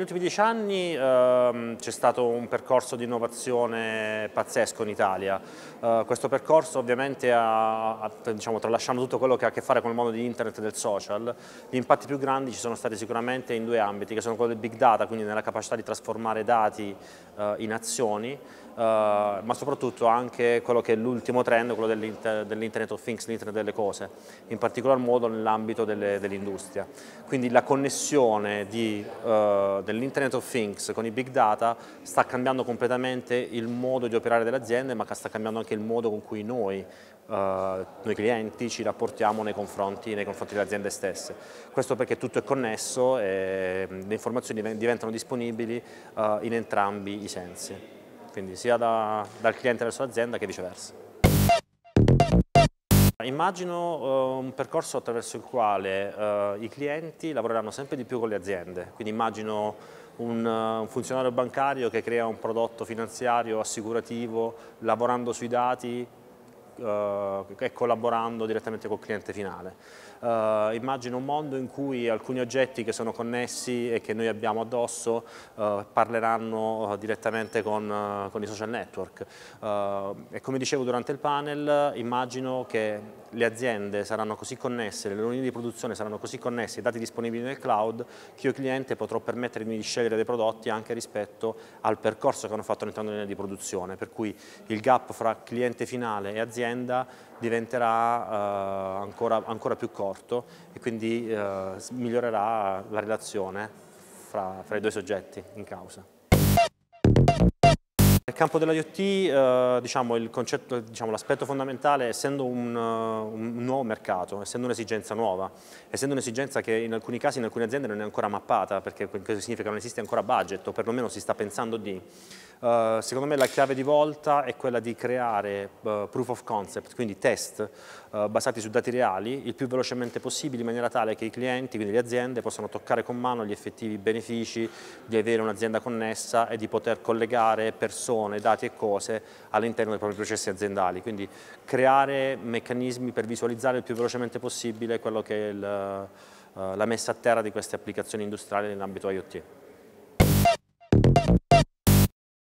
Negli ultimi dieci anni ehm, c'è stato un percorso di innovazione pazzesco in Italia. Eh, questo percorso ovviamente ha, ha, diciamo, tralasciando tutto quello che ha a che fare con il mondo di internet e del social, gli impatti più grandi ci sono stati sicuramente in due ambiti, che sono quello del big data, quindi nella capacità di trasformare dati eh, in azioni, eh, ma soprattutto anche quello che è l'ultimo trend, quello dell'Internet of Things, l'Internet delle cose, in particolar modo nell'ambito dell'industria. quindi la connessione di, del eh, dell'Internet of Things con i big data sta cambiando completamente il modo di operare delle aziende, ma sta cambiando anche il modo con cui noi Uh, noi clienti ci rapportiamo nei confronti, nei confronti, delle aziende stesse. Questo perché tutto è connesso e mm, le informazioni diventano disponibili uh, in entrambi i sensi, quindi sia da, dal cliente verso l'azienda che viceversa. Immagino eh, un percorso attraverso il quale eh, i clienti lavoreranno sempre di più con le aziende, quindi immagino un, eh, funzionario bancario che crea un prodotto finanziario, assicurativo, lavorando sui dati, eh, e collaborando direttamente col cliente finale. Uh, immagino un mondo in cui alcuni oggetti che sono connessi e che noi abbiamo addosso uh, parleranno uh, direttamente con, con, i social network. e come dicevo durante il panel, immagino che le aziende saranno così connesse, le linee di produzione saranno così connesse, i dati disponibili nel cloud, che io cliente potrò permettermi di scegliere dei prodotti anche rispetto al percorso che hanno fatto all'interno della linea di produzione, per cui il gap fra cliente finale e azienda diventerà eh, ancora, ancora, più corto e quindi eh, migliorerà la relazione fra, fra i due soggetti in causa campo dell'IoT, eh, diciamo, diciamo l'aspetto diciamo, fondamentale, essendo un, eh, un, nuovo mercato, essendo un'esigenza nuova, essendo un'esigenza che in alcuni casi, in alcune aziende non è ancora mappata, perché questo significa che non esiste ancora budget, o perlomeno si sta pensando di. Eh, secondo me la chiave di volta è quella di creare eh, proof of concept, quindi test eh, basati su dati reali, il più velocemente possibile, in maniera tale che i clienti, quindi le aziende, possano toccare con mano gli effettivi benefici di avere un'azienda connessa e di poter collegare persone persone, dati e cose all'interno dei propri processi aziendali, quindi creare meccanismi per visualizzare il più velocemente possibile quello che è il, eh, la messa a terra di queste applicazioni industriali nell'ambito IoT.